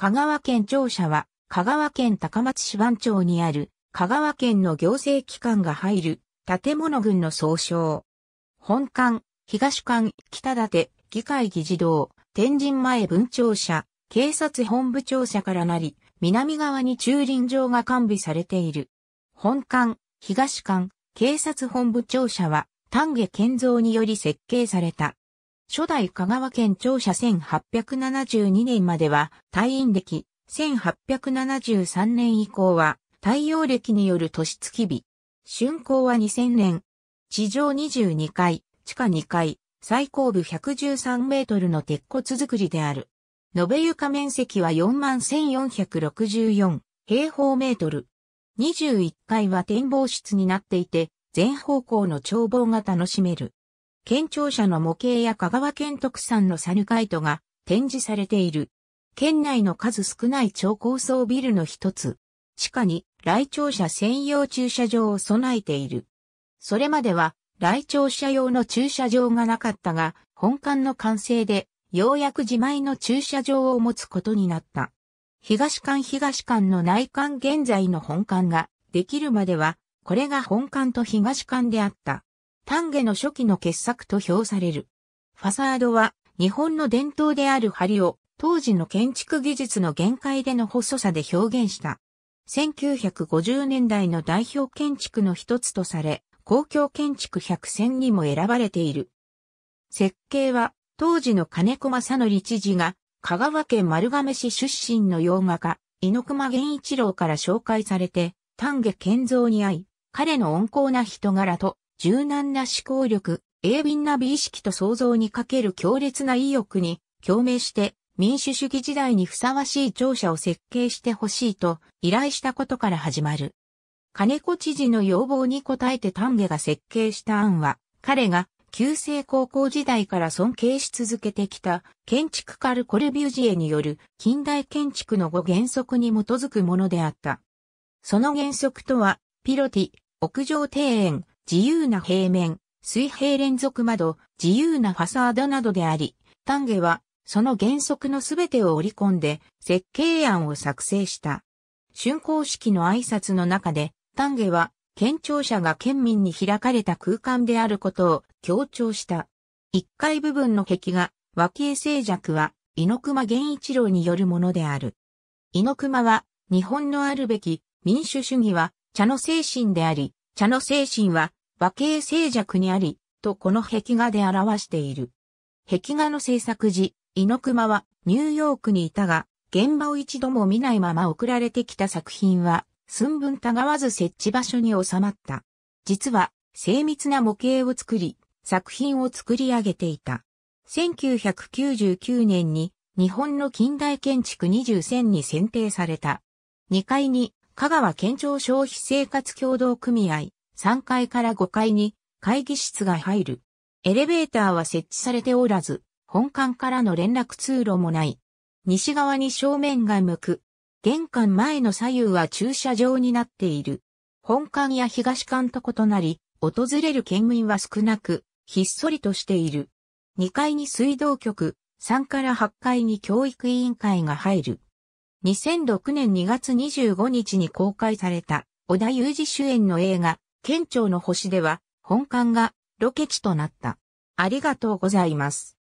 香川県庁舎は、香川県高松市番町にある、香川県の行政機関が入る、建物群の総称。本館、東館、北館、議会議事堂、天神前分庁舎、警察本部庁舎からなり、南側に駐輪場が完備されている。本館、東館、警察本部庁舎は、丹下建造により設計された。初代香川県庁舎1872年までは、退院歴、1873年以降は、太陽暦による年月日。竣工は2000年。地上22階、地下2階、最高部113メートルの鉄骨造りである。延べ床面積は41,464平方メートル。21階は展望室になっていて、全方向の眺望が楽しめる。県庁舎の模型や香川県特産のサヌカイトが展示されている。県内の数少ない超高層ビルの一つ。地下に来庁舎専用駐車場を備えている。それまでは来庁舎用の駐車場がなかったが、本館の完成でようやく自前の駐車場を持つことになった。東館東館の内館現在の本館ができるまでは、これが本館と東館であった。丹下の初期の傑作と評される。ファサードは日本の伝統である梁を当時の建築技術の限界での細さで表現した。1950年代の代表建築の一つとされ、公共建築百選にも選ばれている。設計は当時の金子正則知事が香川県丸亀市出身の洋画家、猪熊源一郎から紹介されて、丹下健造に会い、彼の温厚な人柄と柔軟な思考力、鋭敏な美意識と創造にかける強烈な意欲に共鳴して民主主義時代にふさわしい庁舎を設計してほしいと依頼したことから始まる。金子知事の要望に応えて丹下が設計した案は、彼が旧制高校時代から尊敬し続けてきた建築カル・コルビュジエによる近代建築の5原則に基づくものであった。その原則とは、ピロティ、屋上庭園、自由な平面、水平連続窓、自由なファサードなどであり、丹下はその原則のすべてを織り込んで設計案を作成した。竣工式の挨拶の中で、丹下は県庁舎が県民に開かれた空間であることを強調した。1階部分の壁画、和江静寂は、猪熊源一郎によるものである。猪熊は、日本のあるべき民主主義は茶の精神であり、茶の精神は和形静寂にあり、とこの壁画で表している。壁画の制作時、猪熊はニューヨークにいたが、現場を一度も見ないまま送られてきた作品は、寸分たがわず設置場所に収まった。実は、精密な模型を作り、作品を作り上げていた。1999年に日本の近代建築20選に選定された。2階に香川県庁消費生活協同組合3階から5階に会議室が入る。エレベーターは設置されておらず、本館からの連絡通路もない。西側に正面が向く。玄関前の左右は駐車場になっている。本館や東館と異なり、訪れる県民は少なく、ひっそりとしている。2階に水道局、3から8階に教育委員会が入る。2006年2月25日に公開された、小田裕二主演の映画、県庁の星では、本館がロケ地となった。ありがとうございます。